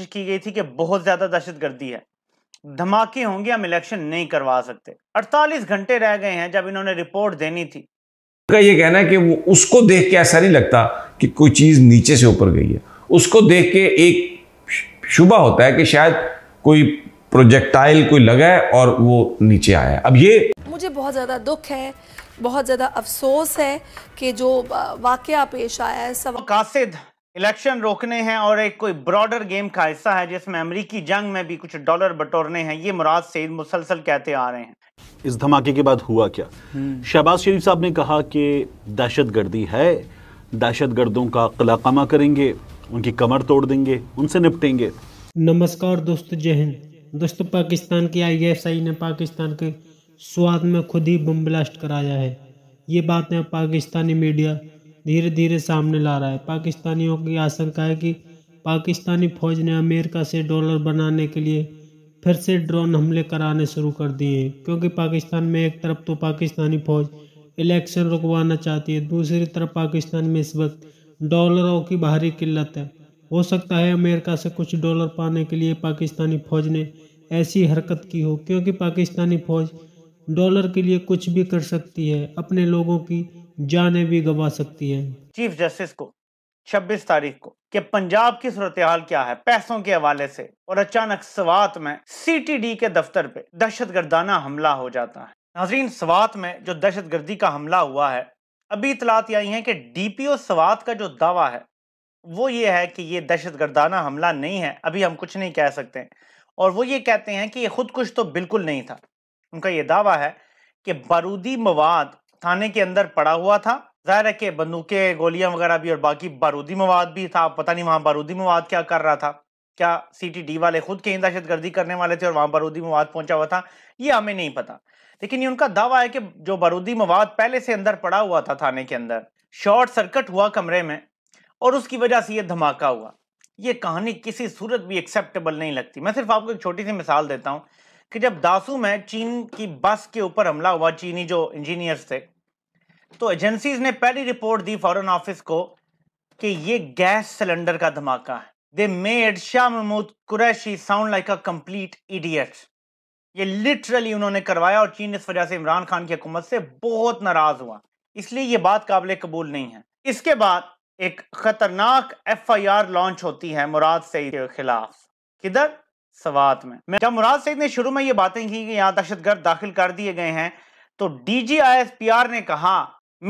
कोशिश की गई थी कि बहुत ज्यादा दहशत गर्दी है धमाके होंगे हम इलेक्शन नहीं करवा सकते 48 घंटे रह गए हैं जब इन्होंने रिपोर्ट देनी थी उनका ये कहना है कि वो उसको देख के ऐसा नहीं लगता कि कोई चीज नीचे से ऊपर गई है उसको देख के एक शुबा होता है कि शायद कोई प्रोजेक्टाइल कोई लगा है और वो नीचे आया है अब ये मुझे बहुत ज़्यादा दुख है बहुत ज़्यादा अफसोस है कि जो वाक़ पेश आया है सब कासिद इलेक्शन रोकने हैं और एक कोई ब्रॉडर गेम का हिस्सा है जिसमें अमरीकी जंग में भी कुछ डॉलर बटोरने हैं ये मुराद सईद मुसलसल कहते आ रहे हैं इस धमाके के बाद हुआ क्या हम्म। शहबाज शरीफ साहब ने कहा कि दहशत गर्दी है दहशत गर्दों का कलाकामा करेंगे उनकी कमर तोड़ देंगे उनसे निपटेंगे नमस्कार दोस्त जय हिंद दोस्तों पाकिस्तान की आई ने पाकिस्तान के स्वाद में खुद ही बम ब्लास्ट कराया है ये बात है पाकिस्तानी मीडिया धीरे धीरे सामने ला रहा है पाकिस्तानियों की आशंका है कि पाकिस्तानी फौज ने अमेरिका से डॉलर बनाने के लिए फिर से ड्रोन हमले कराने शुरू कर दिए हैं क्योंकि पाकिस्तान में एक तरफ तो पाकिस्तानी फौज इलेक्शन रुकवाना चाहती है दूसरी तरफ पाकिस्तान में इस वक्त डॉलरों की भारी किल्लत है हो सकता है अमेरिका से कुछ डॉलर पाने के लिए पाकिस्तानी फौज ने ऐसी हरकत की हो क्योंकि पाकिस्तानी फौज डॉलर के लिए कुछ भी कर सकती है अपने लोगों की जाने भी गंवा सकती है चीफ जस्टिस को 26 तारीख को कि पंजाब की सूरत हाल क्या है पैसों के हवाले से और अचानक सवात में सीटीडी के दफ्तर पे दहशत गर्दाना हमला हो जाता है नाजरीन स्वात में जो दहशत गर्दी का हमला हुआ है अभी इतलात आई है कि डी पी ओ सवात का जो दावा है वो ये है कि ये दहशत गर्दाना हमला नहीं है अभी हम कुछ नहीं कह सकते और वो ये कहते हैं कि ये खुदकुश तो बिल्कुल नहीं था उनका ये दावा है कि बारूदी मवाद थाने के अंदर पड़ा हुआ था जाहिर है कि बंदूकें गोलियां वगैरह भी और बाकी बारूदी मवाद भी था पता नहीं वहाँ बारूदी मवाद क्या कर रहा था क्या सीटीडी वाले खुद कहीं दहशत गर्दी करने वाले थे और वहाँ बारूदी मवाद पहुंचा हुआ था ये हमें नहीं पता लेकिन ये उनका दावा है कि जो बारूदी मवाद पहले से अंदर पड़ा हुआ था थाने के अंदर शॉर्ट सर्कट हुआ कमरे में और उसकी वजह से ये धमाका हुआ ये कहानी किसी सूरत भी एक्सेप्टेबल नहीं लगती मैं सिर्फ आपको एक छोटी सी मिसाल देता हूँ कि जब दासू में चीन की बस के ऊपर हमला हुआ चीनी जो इंजीनियर्स थे तो एजेंसीज ने पहली रिपोर्ट दी फॉरेन ऑफिस को कि ये गैस सिलेंडर का धमाका है they made Shah Mahmood Qureshi sound like a complete idiot ये लिटरली उन्होंने करवाया और चीन इस वजह से इमरान खान की हुकूमत से बहुत नाराज हुआ इसलिए ये बात काबिल कबूल नहीं है इसके बाद एक खतरनाक एफ आई आर लॉन्च होती है मुराद सईद के खिलाफ किधर सवात में जब मुराद सईद ने शुरू में ये बातें की कि यहाँ दहशतगर्द दाखिल कर दिए गए हैं तो डीजीआईएसपीआर ने कहा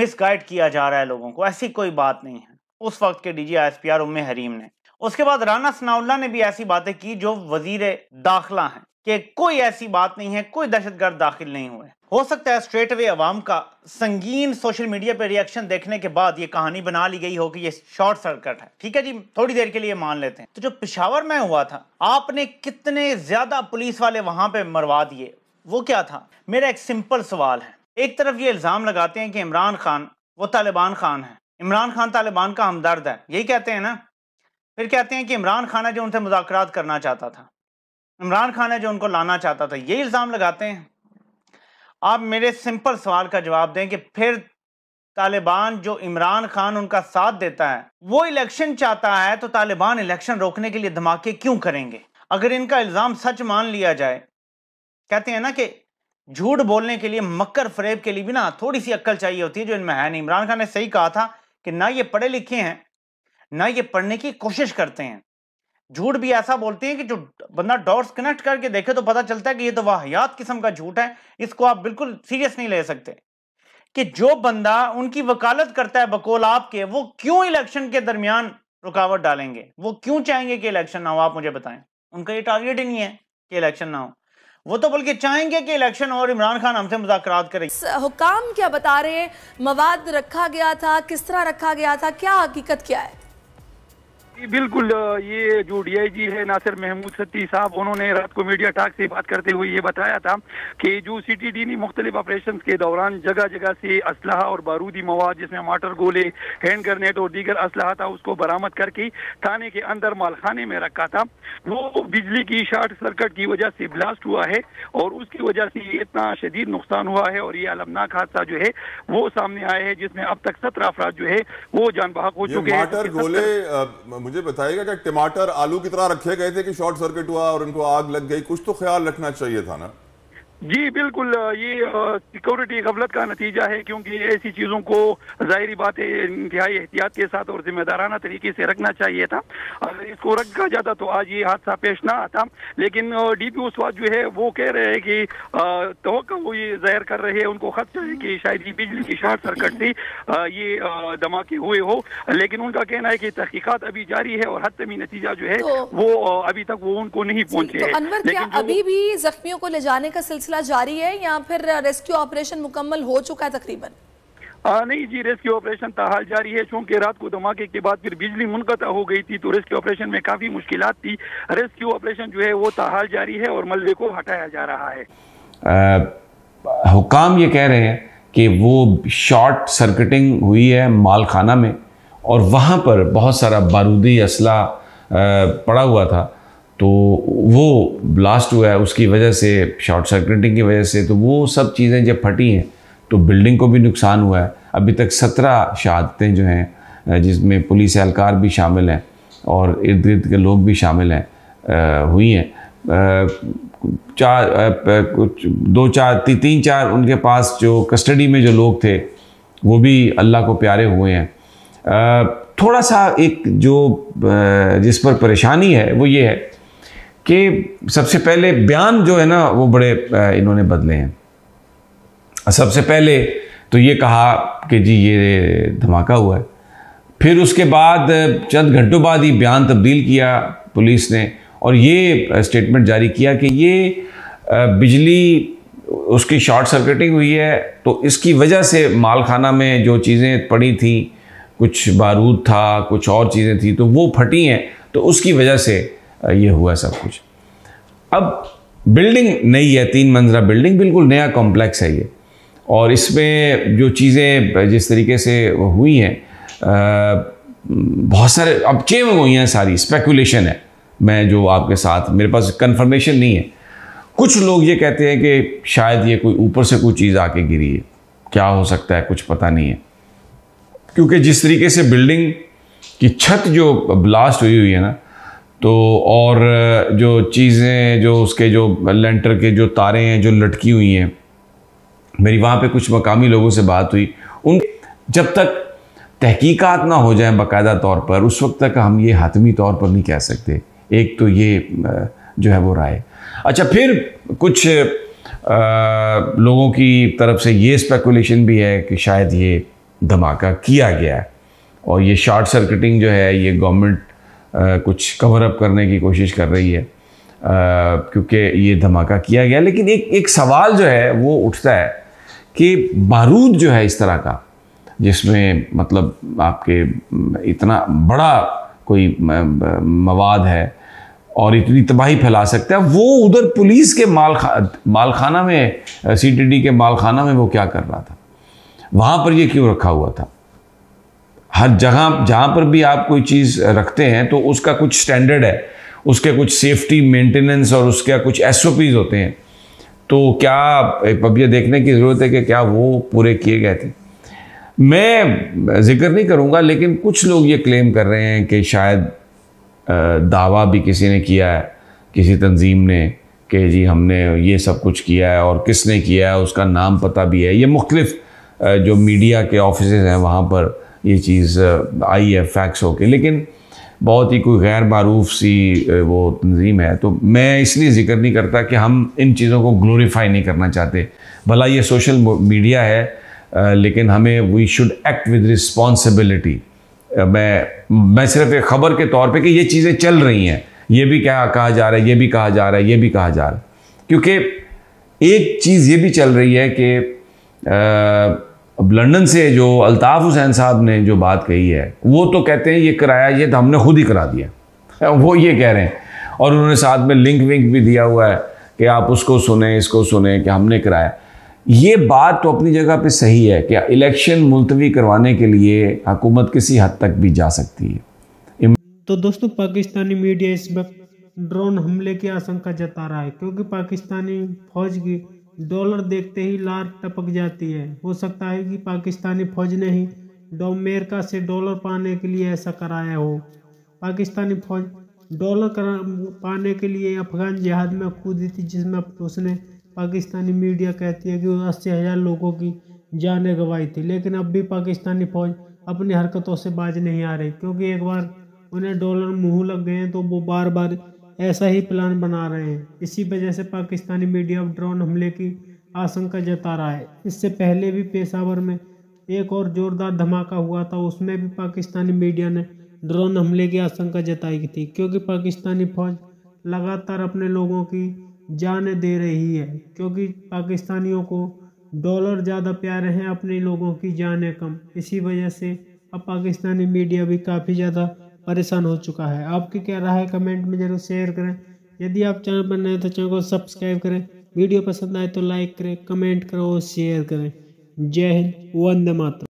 मिसगाइड किया जा रहा है लोगों को ऐसी कोई बात नहीं है उस वक्त के डीजीआईएसपीआर उम्मे हरीम ने उसके बाद राना सनाउल्ला ने भी ऐसी बातें की जो वजीर दाखिला हैं कि कोई ऐसी बात नहीं है कोई दहशतगर्द दाखिल नहीं हुए हो सकता है स्ट्रेट अवे अवाम का संगीन सोशल मीडिया पर रिएक्शन देखने के बाद ये कहानी बना ली गई हो कि ये शॉर्ट सर्किट है ठीक है जी थोड़ी देर के लिए मान लेते हैं तो जो पिशावर में हुआ था आपने कितने ज्यादा पुलिस वाले वहां पे मरवा दिए वो क्या था मेरा एक सिंपल सवाल है एक तरफ ये इल्ज़ाम लगाते हैं कि इमरान खान वो तालिबान खान है इमरान खान तालिबान का हमदर्द है यही कहते हैं ना फिर कहते हैं कि इमरान खान है जो उनसे मुजाकर करना चाहता था इमरान खान है जो उनको लाना चाहता था ये इल्ज़ाम लगाते हैं आप मेरे सिंपल सवाल का जवाब दें कि फिर तालिबान जो इमरान खान उनका साथ देता है वो इलेक्शन चाहता है तो तालिबान इलेक्शन रोकने के लिए धमाके क्यों करेंगे अगर इनका इल्ज़ाम सच मान लिया जाए कहते हैं ना कि झूठ बोलने के लिए मक्कर फरेब के लिए भी ना थोड़ी सी अक्ल चाहिए होती है जो इनमें है नहीं इमरान खान ने सही कहा था कि ना ये पढ़े लिखे हैं ना ये पढ़ने की कोशिश करते हैं झूठ भी ऐसा बोलती है कि जो बंदा डॉट्स कनेक्ट करके देखे तो पता चलता है कि ये तो वाहियात किस्म का झूठ है इसको आप बिल्कुल सीरियस नहीं ले सकते कि जो बंदा उनकी वकालत करता है बकोल आपके वो क्यों इलेक्शन के दरमियान रुकावट डालेंगे वो क्यों चाहेंगे कि इलेक्शन ना हो आप मुझे बताएं उनका ये टारगेट ही नहीं है कि इलेक्शन ना हो वो तो बल्कि चाहेंगे कि इलेक्शन और इमरान खान हमसे मुजाकर करें हुकाम क्या बता रहे मवाद रखा गया था किस तरह रखा गया था क्या हकीकत क्या है जी बिल्कुल ये जो डीआईजी है नासिर महमूद सत्ती साहब उन्होंने रात को मीडिया टाक से बात करते हुए ये बताया था कि जो सीटीडी ने मुख्तलिफ ऑपरेशन के दौरान जगह जगह से असलाह और बारूदी मवाद जिसमें मार्टर गोले हैंड ग्रनेड और दीगर असलाह था उसको बरामद करके थाने के अंदर मालखाने में रखा था वो बिजली की शॉर्ट सर्किट की वजह से ब्लास्ट हुआ है और उसकी वजह से इतना शदीद नुकसान हुआ है और ये अलमनाक हादसा जो है वो सामने आया है जिसमें अब तक सत्रह अफराद जो है वो जान बहक हो चुके हैं मुझे बताइएगा क्या टमाटर आलू की तरह रखे गए थे कि शॉर्ट सर्किट हुआ और इनको आग लग गई कुछ तो ख्याल रखना चाहिए था ना जी बिल्कुल ये सिक्योरिटी गफलत का नतीजा है क्योंकि ऐसी चीज़ों को जाहिर बात है इंतहाई एहतियात के साथ और जिम्मेदाराना तरीके से रखना चाहिए था अगर इसको रखा जाता तो आज ये हादसा पेश ना आता लेकिन डी पी उसवाद जो है वो कह रहे हैं कि तो ये जाहिर कर रहे हैं उनको खदशा है कि शायद ये बिजली की शार्ट सर्कट से ये धमाके हुए हो लेकिन उनका कहना है कि तहकीकत अभी जारी है और हतमी नतीजा जो है तो- वो अभी तक वो उनको नहीं पहुंचे तो अभी भी जख्मियों को ले जाने का सिलसिला सिलसिला जारी है या फिर रेस्क्यू ऑपरेशन मुकम्मल हो चुका है तकरीबन आ, नहीं जी रेस्क्यू ऑपरेशन ताहाल जारी है चूंकि रात को धमाके के बाद फिर बिजली मुनकता हो गई थी तो रेस्क्यू ऑपरेशन में काफी मुश्किल थी रेस्क्यू ऑपरेशन जो है वो ताहाल जारी है और मलबे को हटाया जा रहा है हुकाम ये कह रहे हैं कि वो शॉर्ट सर्किटिंग हुई है मालखाना में और वहाँ पर बहुत सारा बारूदी असला पड़ा हुआ था तो वो ब्लास्ट हुआ है उसकी वजह से शॉर्ट सर्किटिंग की वजह से तो वो सब चीज़ें जब फटी हैं तो बिल्डिंग को भी नुकसान हुआ है अभी तक सत्रह शहादतें जो हैं जिसमें पुलिस एहलकार भी शामिल हैं और इर्द गिर्द के लोग भी शामिल हैं हुई हैं चार कुछ दो चार ती, तीन चार उनके पास जो कस्टडी में जो लोग थे वो भी अल्लाह को प्यारे हुए हैं थोड़ा सा एक जो जिस पर परेशानी है वो ये है कि सबसे पहले बयान जो है ना वो बड़े इन्होंने बदले हैं सबसे पहले तो ये कहा कि जी ये धमाका हुआ है फिर उसके बाद चंद घंटों बाद ही बयान तब्दील किया पुलिस ने और ये स्टेटमेंट जारी किया कि ये बिजली उसकी शॉर्ट सर्किटिंग हुई है तो इसकी वजह से मालखाना में जो चीज़ें पड़ी थी कुछ बारूद था कुछ और चीज़ें थी तो वो फटी हैं तो उसकी वजह से ये हुआ सब कुछ अब बिल्डिंग नई है तीन मंजिला बिल्डिंग बिल्कुल नया कॉम्प्लेक्स है ये और इसमें जो चीज़ें जिस तरीके से हुई हैं बहुत सारे अब चेम हुई हैं सारी स्पेकुलेशन है मैं जो आपके साथ मेरे पास कंफर्मेशन नहीं है कुछ लोग ये कहते हैं कि शायद ये कोई ऊपर से कोई चीज़ आके गिरी है क्या हो सकता है कुछ पता नहीं है क्योंकि जिस तरीके से बिल्डिंग की छत जो ब्लास्ट हुई हुई है ना तो और जो चीज़ें जो उसके जो लेंटर के जो तारे हैं जो लटकी हुई हैं मेरी वहाँ पे कुछ मकामी लोगों से बात हुई उन जब तक तहकीकात ना हो जाए बाकायदा तौर पर उस वक्त तक हम ये हतमी तौर पर नहीं कह सकते एक तो ये जो है वो राय अच्छा फिर कुछ आ, लोगों की तरफ से ये स्पेकुलेशन भी है कि शायद ये धमाका किया गया है और ये शॉर्ट सर्किटिंग जो है ये गवर्नमेंट कुछ कवर अप करने की कोशिश कर रही है क्योंकि ये धमाका किया गया लेकिन एक एक सवाल जो है वो उठता है कि बारूद जो है इस तरह का जिसमें मतलब आपके इतना बड़ा कोई मवाद है और इतनी तबाही फैला सकता है वो उधर पुलिस के माल खा मालखाना में सी के मालखाना में वो क्या कर रहा था वहाँ पर ये क्यों रखा हुआ था हर जगह जहाँ पर भी आप कोई चीज़ रखते हैं तो उसका कुछ स्टैंडर्ड है उसके कुछ सेफ्टी मेंटेनेंस और उसके कुछ एस होते हैं तो क्या अब ये देखने की ज़रूरत है कि क्या वो पूरे किए गए थे मैं जिक्र नहीं करूँगा लेकिन कुछ लोग ये क्लेम कर रहे हैं कि शायद दावा भी किसी ने किया है किसी तंजीम ने कि जी हमने ये सब कुछ किया है और किसने किया है उसका नाम पता भी है ये मुख्तलिफ जो मीडिया के ऑफिस हैं वहाँ पर ये चीज़ आई है फैक्स होके लेकिन बहुत ही कोई गैर मरूफ सी वो तंजीम है तो मैं इसलिए ज़िक्र नहीं करता कि हम इन चीज़ों को ग्लोरीफाई नहीं करना चाहते भला ये सोशल मीडिया है लेकिन हमें we should act with responsibility मैं मैं सिर्फ एक ख़बर के तौर पे कि ये चीज़ें चल रही हैं ये भी क्या कहा जा रहा है ये भी कहा जा रहा है ये भी कहा जा रहा है क्योंकि एक चीज़ ये भी चल रही है कि अब लंदन से जो अल्ताफ़ हुसैन साहब ने जो बात कही है वो तो कहते हैं ये कराया ये तो हमने खुद ही करा दिया वो ये कह रहे हैं और उन्होंने साथ में लिंक विंक भी दिया हुआ है कि आप उसको सुने इसको सुने कि हमने कराया ये बात तो अपनी जगह पे सही है कि इलेक्शन मुलतवी करवाने के लिए हुकूमत किसी हद तक भी जा सकती है तो दोस्तों पाकिस्तानी मीडिया इस वक्त ड्रोन हमले की आशंका जता रहा है क्योंकि पाकिस्तानी फौज की डॉलर देखते ही लार टपक जाती है हो सकता है कि पाकिस्तानी फौज ने ही डोमेरिका से डॉलर पाने के लिए ऐसा कराया हो पाकिस्तानी फौज डॉलर पाने के लिए अफगान जिहाद में कूदी थी जिसमें उसने पाकिस्तानी मीडिया कहती है कि अस्सी हज़ार लोगों की जानें गंवाई थी लेकिन अब भी पाकिस्तानी फौज अपनी हरकतों से बाज नहीं आ रही क्योंकि एक बार उन्हें डॉलर मुँह लग गए हैं तो वो बार बार ऐसा ही प्लान बना रहे हैं इसी वजह से पाकिस्तानी मीडिया अब ड्रोन हमले की आशंका जता रहा है इससे पहले भी पेशावर में एक और जोरदार धमाका हुआ था उसमें भी पाकिस्तानी मीडिया ने ड्रोन हमले की आशंका जताई थी क्योंकि पाकिस्तानी फौज लगातार अपने लोगों की जान दे रही है क्योंकि पाकिस्तानियों को डॉलर ज़्यादा प्यारे हैं अपने लोगों की जान कम इसी वजह से अब पाकिस्तानी मीडिया भी काफ़ी ज़्यादा परेशान हो चुका है आपके क्या राय कमेंट में जरूर शेयर करें यदि आप चैनल पर नए तो चैनल को सब्सक्राइब करें वीडियो पसंद आए तो लाइक करें कमेंट करो और शेयर करें जय हिंद वंदे मातरम